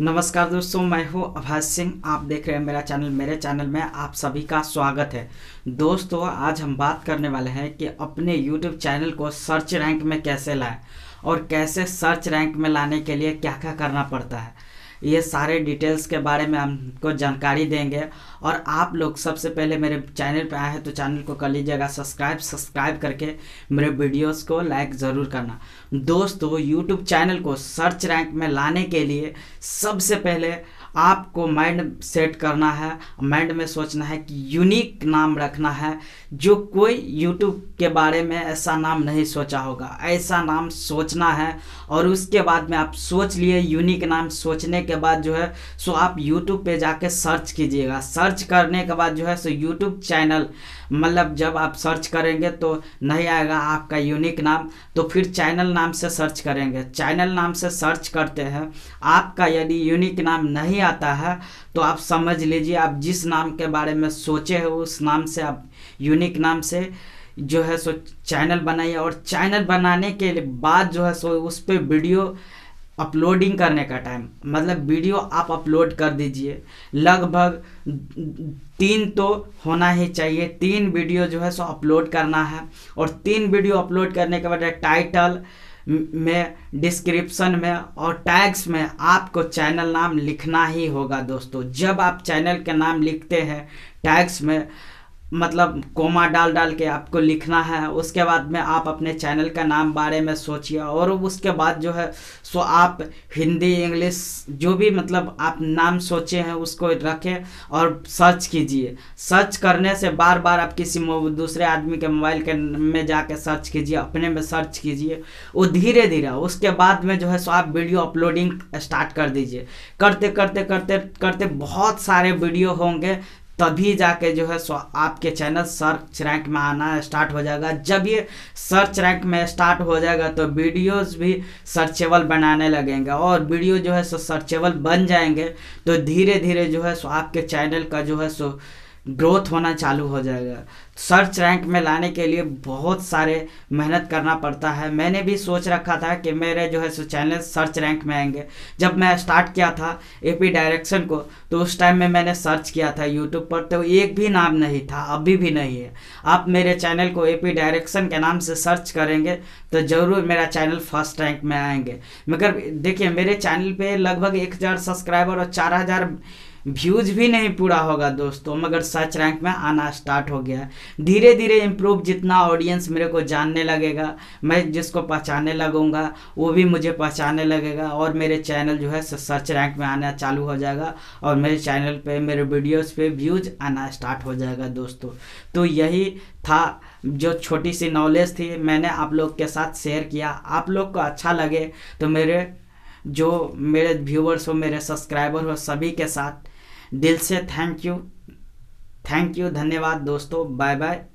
नमस्कार दोस्तों मैं हूँ अभाष सिंह आप देख रहे हैं मेरा चैनल मेरे चैनल में आप सभी का स्वागत है दोस्तों आज हम बात करने वाले हैं कि अपने YouTube चैनल को सर्च रैंक में कैसे लाएं और कैसे सर्च रैंक में लाने के लिए क्या क्या करना पड़ता है ये सारे डिटेल्स के बारे में हमको जानकारी देंगे और आप लोग सबसे पहले मेरे चैनल पर आए हैं तो चैनल को कर लीजिएगा सब्सक्राइब सब्सक्राइब करके मेरे वीडियोस को लाइक ज़रूर करना दोस्तों यूट्यूब चैनल को सर्च रैंक में लाने के लिए सबसे पहले आपको माइंड सेट करना है माइंड में सोचना है कि यूनिक नाम रखना है जो कोई यूट्यूब के बारे में ऐसा नाम नहीं सोचा होगा ऐसा नाम सोचना है और उसके बाद में आप सोच लिए यूनिक नाम सोचने के बाद जो है सो आप यूट्यूब पे जाके सर्च कीजिएगा सर्च करने के बाद जो है सो यूट्यूब चैनल मतलब जब आप सर्च करेंगे तो नहीं आएगा आपका यूनिक नाम तो फिर चैनल नाम से सर्च करेंगे चैनल नाम से सर्च करते हैं आपका यदि यूनिक नाम नहीं आता है तो आप समझ लीजिए आप जिस नाम के बारे में सोचे हो उस नाम से आप यूनिक नाम से जो है सो चैनल बनाइए और चैनल बनाने के बाद जो है सो उस पर वीडियो अपलोडिंग करने का टाइम मतलब वीडियो आप अपलोड कर दीजिए लगभग तीन तो होना ही चाहिए तीन वीडियो जो है सो अपलोड करना है और तीन वीडियो अपलोड करने के बाद टाइटल में डिस्क्रिप्शन में और टैग्स में आपको चैनल नाम लिखना ही होगा दोस्तों जब आप चैनल के नाम लिखते हैं टैग्स में मतलब कोमा डाल डाल के आपको लिखना है उसके बाद में आप अपने चैनल का नाम बारे में सोचिए और उसके बाद जो है सो आप हिंदी इंग्लिश जो भी मतलब आप नाम सोचे हैं उसको रखें और सर्च कीजिए सर्च करने से बार बार आप किसी दूसरे आदमी के मोबाइल के में जा कर सर्च कीजिए अपने में सर्च कीजिए वो धीरे धीरे उसके बाद में जो है सो आप वीडियो अपलोडिंग स्टार्ट कर दीजिए करते करते करते करते बहुत सारे वीडियो होंगे तभी जाके जो है सो आपके चैनल सर्च रैंक में आना स्टार्ट हो जाएगा जब ये सर्च रैंक में स्टार्ट हो जाएगा तो वीडियोस भी सर्चेबल बनाने लगेंगे और वीडियो जो है सो सर्चेबल बन जाएंगे तो धीरे धीरे जो है सो आपके चैनल का जो है सो ग्रोथ होना चालू हो जाएगा सर्च रैंक में लाने के लिए बहुत सारे मेहनत करना पड़ता है मैंने भी सोच रखा था कि मेरे जो है सो चैनल सर्च रैंक में आएंगे जब मैं स्टार्ट किया था एपी डायरेक्शन को तो उस टाइम में मैंने सर्च किया था यूट्यूब पर तो एक भी नाम नहीं था अभी भी नहीं है आप मेरे चैनल को एपी डायरेक्शन के नाम से सर्च करेंगे तो ज़रूर मेरा चैनल फर्स्ट रैंक में आएंगे मगर देखिए मेरे चैनल पर लगभग एक सब्सक्राइबर और चार व्यूज भी नहीं पूरा होगा दोस्तों मगर सर्च रैंक में आना स्टार्ट हो गया धीरे धीरे इम्प्रूव जितना ऑडियंस मेरे को जानने लगेगा मैं जिसको पहचानने लगूँगा वो भी मुझे पहचानने लगेगा और मेरे चैनल जो है सर्च रैंक में आना चालू हो जाएगा और मेरे चैनल पे मेरे वीडियोस पे व्यूज आना स्टार्ट हो जाएगा दोस्तों तो यही था जो छोटी सी नॉलेज थी मैंने आप लोग के साथ शेयर किया आप लोग को अच्छा लगे तो मेरे जो मेरे व्यूवर्स हो मेरे सब्सक्राइबर हो सभी के साथ दिल से थैंक यू थैंक यू धन्यवाद दोस्तों बाय बाय